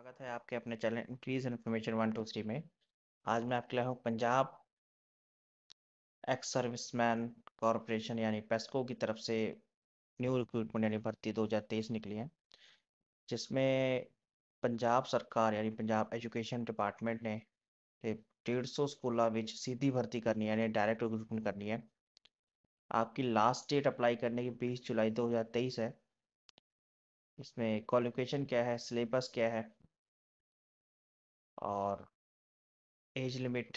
स्वागत है आपके अपने channel increase information one two three में आज मैं आपके लिए हूँ पंजाब एक्स सर्विसमैन कॉरपोरेशन यानी पेस्को की तरफ से न्यू रिक्रूटमेंट यानी भर्ती 2023 निकली है जिसमें पंजाब सरकार यानी पंजाब एजुकेशन डिपार्टमेंट ने डेढ़ सौ स्कूलों में सीधी भर्ती करनी है यानी डायरेक्ट रिक्रूटमेंट करनी है आपकी लास्ट डेट अप्लाई करने की बीस जुलाई 2023 है इसमें क्वालिफिकेशन क्या है सिलेबस क्या है और एज लिमिट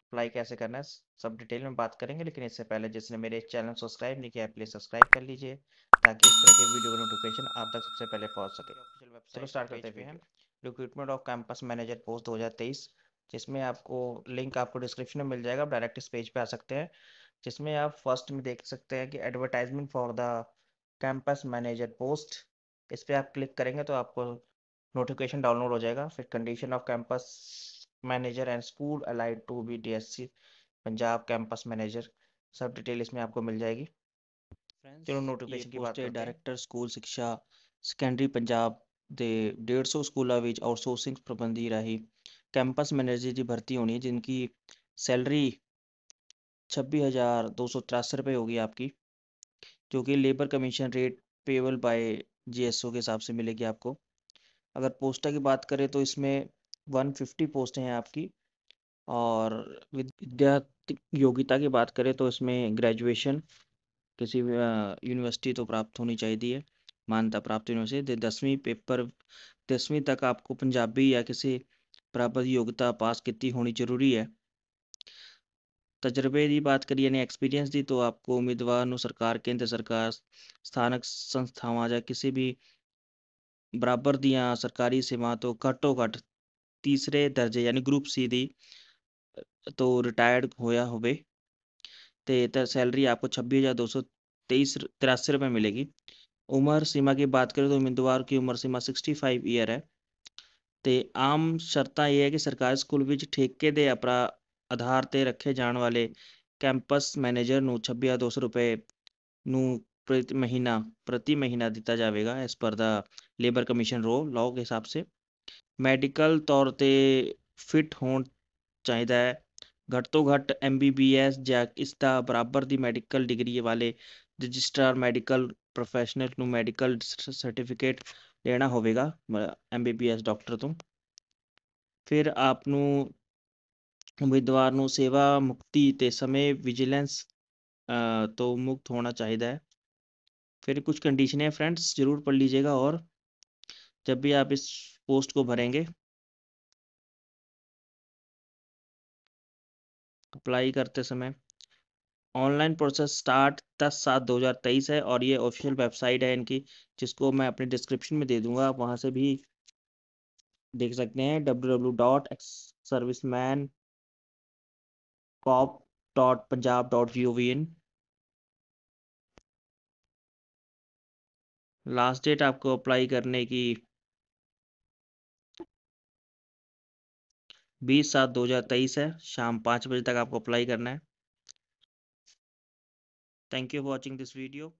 अप्लाई कैसे करना है सब डिटेल में बात करेंगे लेकिन इससे पहले जिसने मेरे चैनल सब्सक्राइब नहीं किया है प्लीज़ सब्सक्राइब कर लीजिए ताकि इस तरह के वीडियो का नोटिफिकेशन आप तक सबसे पहले पहुंच सके चलो स्टार्ट करते हैं recruitment of campus manager post 2023 जिसमें आपको लिंक आपको डिस्क्रिप्शन में मिल जाएगा आप डायरेक्ट इस पेज पे आ सकते हैं जिसमें आप फर्स्ट में देख सकते हैं कि advertisement for the campus manager post इस पर आप क्लिक करेंगे तो आपको नोटिफिकेशन डाउनलोड हो जाएगा फिर condition of campus manager and school allied to B D Punjab campus manager सब डिटेल इसमें आपको मिल जाएगी चलो नोटिफिकेशन की बात डायरेक्टर स्कूल शिक्षा सेकेंडरी पंजाब ਪੰਜਾਬ डेढ़ सौ स्कूलों में आउटसोर्सिंग प्रबंधी राही कैंपस मैनेजर की भर्ती होनी है जिनकी सैलरी हज़ार दो सौ तिरासी रुपये होगी आपकी जो कि labour commission rate payable by GSO के हिसाब से मिलेगी आपको अगर पोस्टा की बात करें तो इसमें 150 पोस्टें हैं आपकी और विद्या योग्यता की बात करें तो इसमें ग्रेजुएशन किसी यूनिवर्सिटी तो प्राप्त होनी चाहिए मान्यता प्राप्त यूनिवर्सिटी दसवीं पेपर दसवीं तक आपको पंजाबी या किसी प्राप्त योग्यता पास कितनी होनी जरूरी है तजर्बे की बात करिए यानी एक्सपीरियंस की तो आपको उम्मीदवार सरकार केंद्र सरकार स्थानक संस्थाव या किसी भी ਬਰਾਬਰ ਦੀਆਂ ਸਰਕਾਰੀ ਸੇਵਾਵਾਂ ਤੋਂ ਘੱਟੋ ਘੱਟ ਤੀਸਰੇ ਦਰਜੇ ਯਾਨੀ ਗਰੁੱਪ ਸੀ ਦੀ ਤੋਂ ਰਿਟਾਇਰਡ ਹੋਇਆ ਹੋਵੇ ਤੇ ਤਾਂ ਸੈਲਰੀ ਆਪਕੋ छब्बीस हज़ार दो सौ तेईस तिरासी रुपये मिलेगी उम्र सीमा की बात करें तो उम्मीदवार की उम्र सीमा सिक्सटी फाइव ਈਅਰ ਹੈ ਤੇ ਆਮ ਸ਼ਰਤਾਂ ਇਹ ਹੈ ਕਿ ਸਰਕਾਰੀ ਸਕੂਲ ਵਿੱਚ ਠੇਕੇ ਦੇ ਅਪਰਾ ਆਧਾਰ ਤੇ ਰੱਖੇ ਜਾਣ ਵਾਲੇ ਕੈਂਪਸ ਮੈਨੇਜਰ ਨੂੰ 26200 ਰੁਪਏ ਨੂੰ प्रति महीना प्रति महीना ਦਿੱਤਾ ਜਾਵੇਗਾ ਇਸ ਪਰ ਦਾ ਲੇਬਰ ਕਮਿਸ਼ਨ ਰੋ ਲਾਅ ਦੇ ਹਿਸਾਬ ਸੇ ਮੈਡੀਕਲ ਤੌਰ ਤੇ ਫਿਟ ਹੋਣ ਚਾਹੀਦਾ ਹੈ ਘੱਟ ਤੋਂ ਘੱਟ ਐਮਬੀਬੀਐਸ ਜਾਂ ਇਸ ਦਾ ਬਰਾਬਰ ਦੀ ਮੈਡੀਕਲ ਡਿਗਰੀ ਵਾਲੇ ਰਜਿਸਟਰਡ ਮੈਡੀਕਲ ਪ੍ਰੋਫੈਸ਼ਨਲ ਨੂੰ ਮੈਡੀਕਲ ਸਰਟੀਫਿਕੇਟ ਲੈਣਾ ਹੋਵੇਗਾ ਐਮਬੀਬੀਐਸ ਡਾਕਟਰ ਤੋਂ ਫਿਰ ਆਪ ਨੂੰ ਉਮੀਦਵਾਰ ਨੂੰ ਸੇਵਾ ਮੁਕਤੀ ਤੇ ਸਮੇਂ ਵਿਜੀਲੈਂਸ ਤੋਂ ਮੁਕਤ ਹੋਣਾ ਚਾਹੀਦਾ ਹੈ फिर कुछ कंडीशन है फ्रेंड्स ज़रूर पढ़ लीजिएगा और जब भी आप इस पोस्ट को भरेंगे अप्लाई करते समय ऑनलाइन प्रोसेस स्टार्ट दस सात दो हज़ार तेईस है और ये ऑफिशियल वेबसाइट है इनकी जिसको मैं अपने डिस्क्रिप्शन में दे दूंगा आप वहाँ से भी देख सकते हैं W W dot ex serviceman corp dot Punjab dot G O V in last date आपको अप्लाई करने की बीस सात दो हजार तेईस है शाम पाँच बजे तक आपको अप्लाई करना है thank you for watching this video